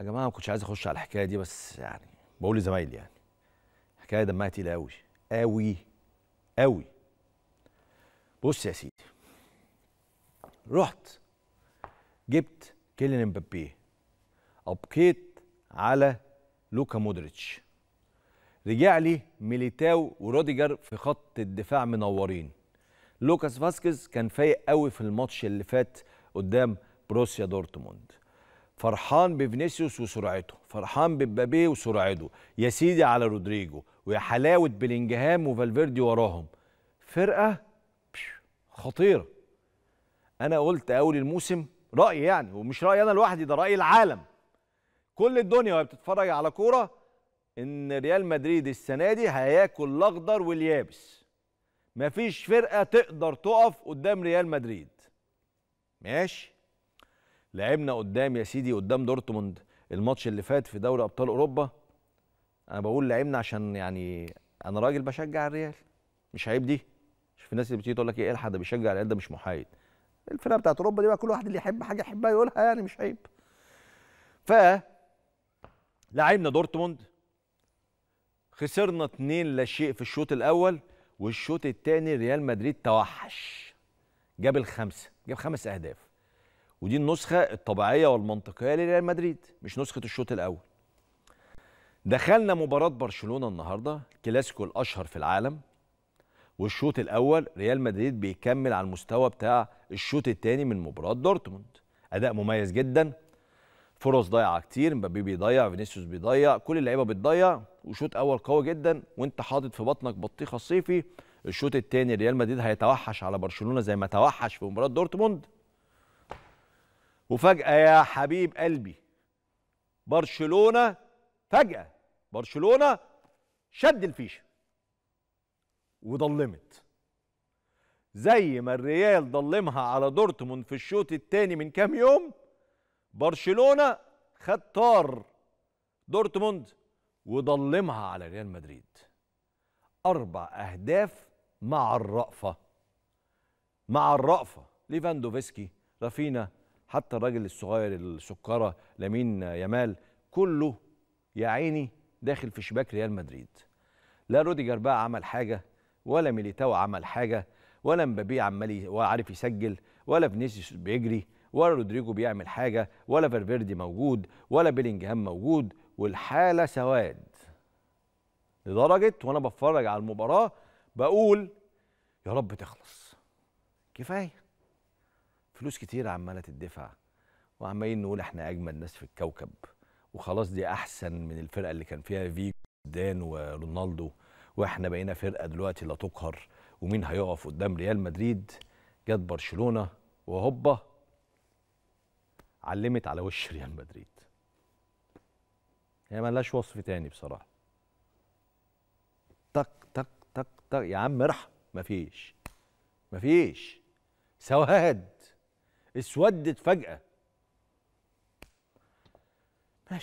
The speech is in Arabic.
يا جماعه ما كنتش عايز اخش على الحكايه دي بس يعني بقول لزمايلي يعني الحكايه دمها تقيله قوي قوي قوي بص يا سيدي رحت جبت كيلين امبابي ابقيت على لوكا مودريتش رجع لي ميليتاو وروديجر في خط الدفاع منورين لوكاس فاسكيز كان فايق قوي في الماتش اللي فات قدام بروسيا دورتموند فرحان بفينيسيوس وسرعته فرحان ببابي وسرعته يا سيدي على رودريجو ويا حلاوه بلينجهام وفالفيردي وراهم فرقه خطيره انا قلت اول الموسم رايي يعني ومش رايي انا لوحدي ده راي العالم كل الدنيا وهي بتتفرج على كوره ان ريال مدريد السنه دي هياكل الاخضر واليابس مفيش فرقه تقدر تقف قدام ريال مدريد ماشي لعبنا قدام يا سيدي قدام دورتموند الماتش اللي فات في دوري ابطال اوروبا انا بقول لعبنا عشان يعني انا راجل بشجع الريال مش عيب دي شوف الناس اللي بتيجي تقول لك ايه, إيه الحق ده بيشجع الريال ده مش محايد الفرقه بتاعت اوروبا دي بقى كل واحد اللي يحب حاجه يحبها يقولها يعني مش عيب ف لعبنا دورتموند خسرنا اتنين لا شيء في الشوط الاول والشوط الثاني ريال مدريد توحش جاب الخمسه جاب خمس اهداف ودي النسخه الطبيعيه والمنطقيه لريال مدريد مش نسخه الشوط الاول دخلنا مباراه برشلونه النهارده الكلاسيكو الاشهر في العالم والشوط الاول ريال مدريد بيكمل على المستوى بتاع الشوط الثاني من مباراه دورتموند اداء مميز جدا فرص ضايعه كتير مبابي بيضيع فينيسيوس بيضيع كل اللعيبه بتضيع وشوط اول قوي جدا وانت حاطط في بطنك بطيخه صيفي الشوط الثاني ريال مدريد هيتوحش على برشلونه زي ما توحش في مباراه دورتموند وفجأة يا حبيب قلبي برشلونة فجأة برشلونة شد الفيشة وضلمت زي ما الريال ضلمها على دورتموند في الشوط الثاني من كام يوم برشلونة خد طار دورتموند وضلمها على ريال مدريد أربع أهداف مع الرأفة مع الرأفة ليفاندوفسكي رافينا حتى الراجل الصغير السكره لامين يامال كله يا عيني داخل في شباك ريال مدريد لا روديجر بقى عمل حاجه ولا ميليتاو عمل حاجه ولا مبابي عمال عارف يسجل ولا فينيسيوس بيجري ولا رودريجو بيعمل حاجه ولا فالفيردي موجود ولا بيلينجهام موجود والحاله سواد لدرجه وانا بتفرج على المباراه بقول يا رب تخلص كفايه فلوس كتير عماله تدفع وعمالين نقول احنا اجمل ناس في الكوكب وخلاص دي احسن من الفرقه اللي كان فيها فيجو دان ورونالدو واحنا بقينا فرقه دلوقتي لا تقهر ومين هيقف قدام ريال مدريد جت برشلونه وهوبا علمت على وش ريال مدريد هي يعني ملهاش وصف تاني بصراحه تك تك تك تك يا عم ارحم مفيش مفيش سواد اسودت فجأة